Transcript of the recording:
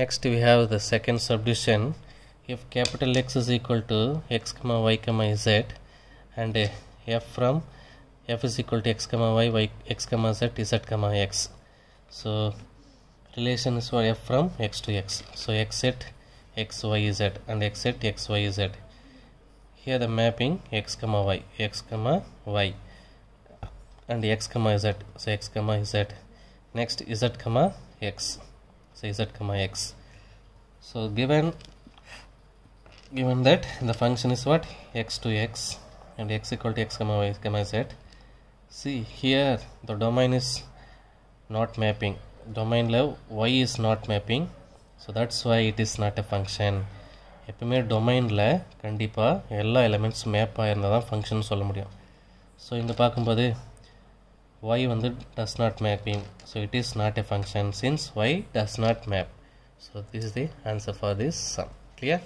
next we have the second subdivision if capital X is equal to x comma y comma z and f from f is equal to x comma y, y x comma z z comma x so relation is for f from x to x so x set x y z and x set x y z here the mapping x comma y x comma y and x comma z so x comma z next z comma x say z comma x so given given that the function is what x to x and x equal to x comma y comma z see here the domain is not mapping domain level y is not mapping so that's why it is not a function எப்பவுமே டொமைனில் கண்டிப்பாக எல்லா elements map இருந்தால் தான் function So in the இங்கே பார்க்கும்போது y வந்து does not mapping so it is not a function since y does not map so this is the answer for this sum clear